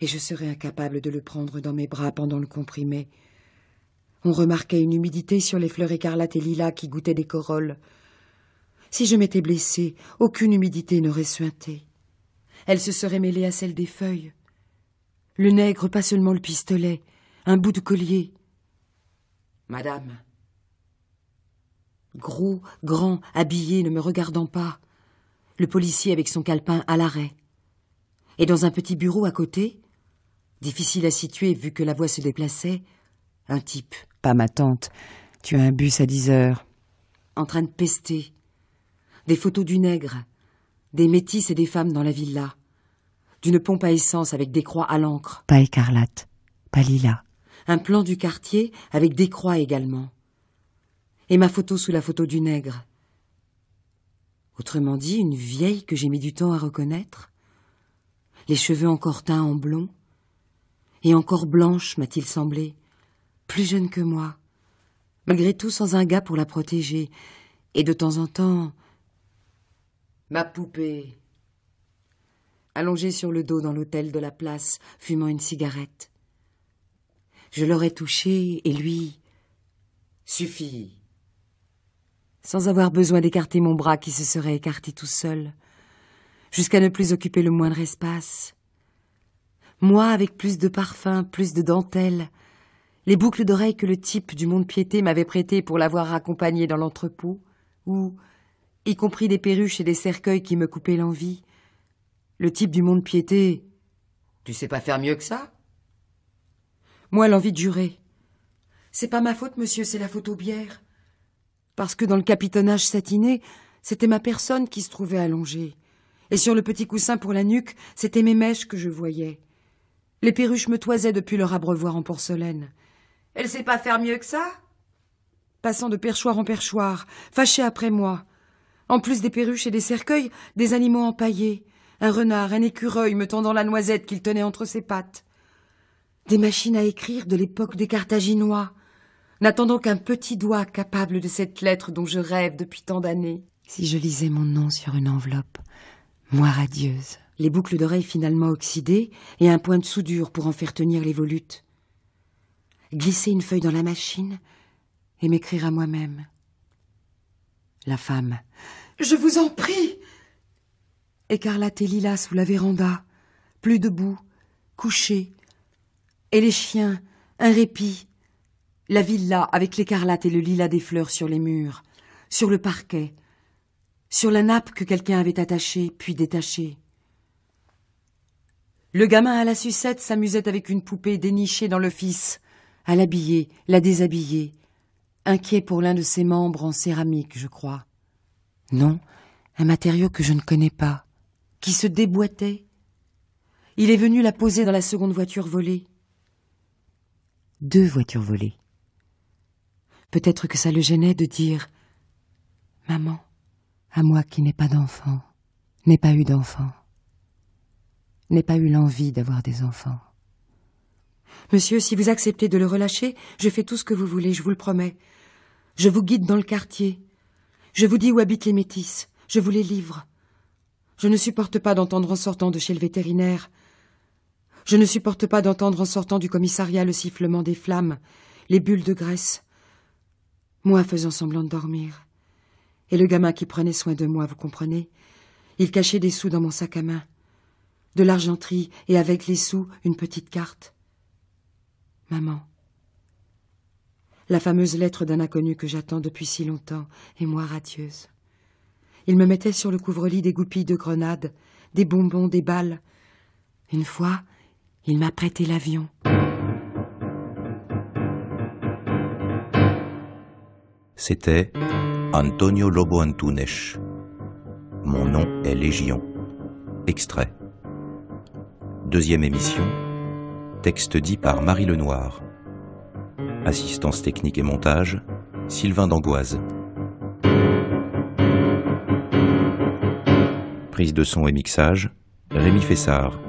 Et je serais incapable de le prendre dans mes bras pendant le comprimé. On remarquait une humidité sur les fleurs écarlates et lilas qui goûtaient des corolles. Si je m'étais blessée, aucune humidité n'aurait suinté. Elle se serait mêlée à celle des feuilles. Le nègre, pas seulement le pistolet, un bout de collier. Madame, gros, grand, habillé, ne me regardant pas. Le policier avec son calepin à l'arrêt. Et dans un petit bureau à côté, difficile à situer vu que la voix se déplaçait, un type. Pas ma tante. Tu as un bus à dix heures. En train de pester. Des photos du nègre, des métis et des femmes dans la villa, d'une pompe à essence avec des croix à l'encre. Pas écarlate, pas lila. » Un plan du quartier avec des croix également et ma photo sous la photo du nègre. Autrement dit, une vieille que j'ai mis du temps à reconnaître. Les cheveux encore teints en blond, et encore blanche, m'a-t-il semblé, plus jeune que moi, malgré tout sans un gars pour la protéger, et de temps en temps. Ma poupée, allongée sur le dos dans l'hôtel de la place, fumant une cigarette. Je l'aurais touchée et lui. Suffit sans avoir besoin d'écarter mon bras qui se serait écarté tout seul, jusqu'à ne plus occuper le moindre espace. Moi avec plus de parfums, plus de dentelles, les boucles d'oreilles que le type du Monde-Piété m'avait prêtées pour l'avoir accompagné dans l'entrepôt, ou, y compris des perruches et des cercueils qui me coupaient l'envie, le type du Monde-Piété. Tu sais pas faire mieux que ça Moi, l'envie de jurer. C'est pas ma faute, monsieur, c'est la faute aux bières parce que dans le capitonnage satiné, c'était ma personne qui se trouvait allongée. Et sur le petit coussin pour la nuque, c'était mes mèches que je voyais. Les perruches me toisaient depuis leur abreuvoir en porcelaine. Elle sait pas faire mieux que ça Passant de perchoir en perchoir, fâchée après moi. En plus des perruches et des cercueils, des animaux empaillés. Un renard, un écureuil me tendant la noisette qu'il tenait entre ses pattes. Des machines à écrire de l'époque des Carthaginois n'attendant qu'un petit doigt capable de cette lettre dont je rêve depuis tant d'années. Si je lisais mon nom sur une enveloppe, moi radieuse. Les boucles d'oreilles finalement oxydées et un point de soudure pour en faire tenir les volutes. Glisser une feuille dans la machine et m'écrire à moi-même. La femme. Je vous en prie. Écarlate et lilas sous la véranda, plus debout, couché. Et les chiens, un répit, la villa avec l'écarlate et le lilas des fleurs sur les murs, sur le parquet, sur la nappe que quelqu'un avait attachée puis détachée. Le gamin à la sucette s'amusait avec une poupée dénichée dans l'office, à l'habiller, la déshabiller, inquiet pour l'un de ses membres en céramique, je crois. Non, un matériau que je ne connais pas, qui se déboîtait. Il est venu la poser dans la seconde voiture volée. Deux voitures volées. Peut-être que ça le gênait de dire Maman, à moi qui n'ai pas d'enfant, n'ai pas eu d'enfant, n'ai pas eu l'envie d'avoir des enfants. Monsieur, si vous acceptez de le relâcher, je fais tout ce que vous voulez, je vous le promets. Je vous guide dans le quartier. Je vous dis où habitent les métis. Je vous les livre. Je ne supporte pas d'entendre en sortant de chez le vétérinaire. Je ne supporte pas d'entendre en sortant du commissariat le sifflement des flammes, les bulles de graisse. Moi faisant semblant de dormir. Et le gamin qui prenait soin de moi, vous comprenez Il cachait des sous dans mon sac à main. De l'argenterie et avec les sous, une petite carte. Maman. La fameuse lettre d'un inconnu que j'attends depuis si longtemps, et moi radieuse. Il me mettait sur le couvre-lit des goupilles de grenades, des bonbons, des balles. Une fois, il m'a prêté l'avion. C'était Antonio Lobo Antunes. Mon nom est Légion. Extrait. Deuxième émission. Texte dit par Marie Lenoir. Assistance technique et montage, Sylvain d'Angoise. Prise de son et mixage, Rémi Fessard.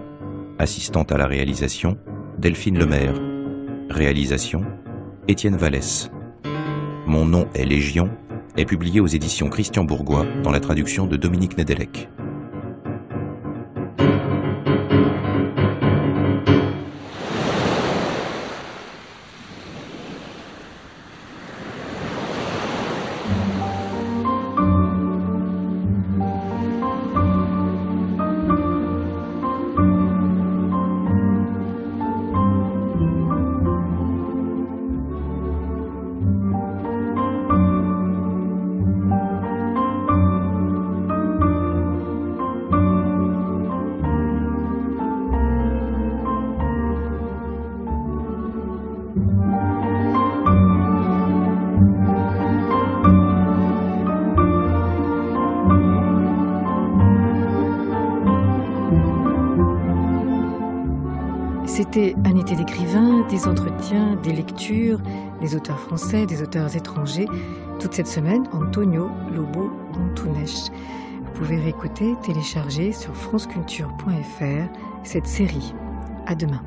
Assistante à la réalisation, Delphine Lemaire. Réalisation, Étienne Vallès. Mon nom est Légion est publié aux éditions Christian Bourgois dans la traduction de Dominique Nedelec. entretiens, des lectures, des auteurs français, des auteurs étrangers. Toute cette semaine, Antonio Lobo Antunes. Vous pouvez réécouter, télécharger sur franceculture.fr cette série. À demain.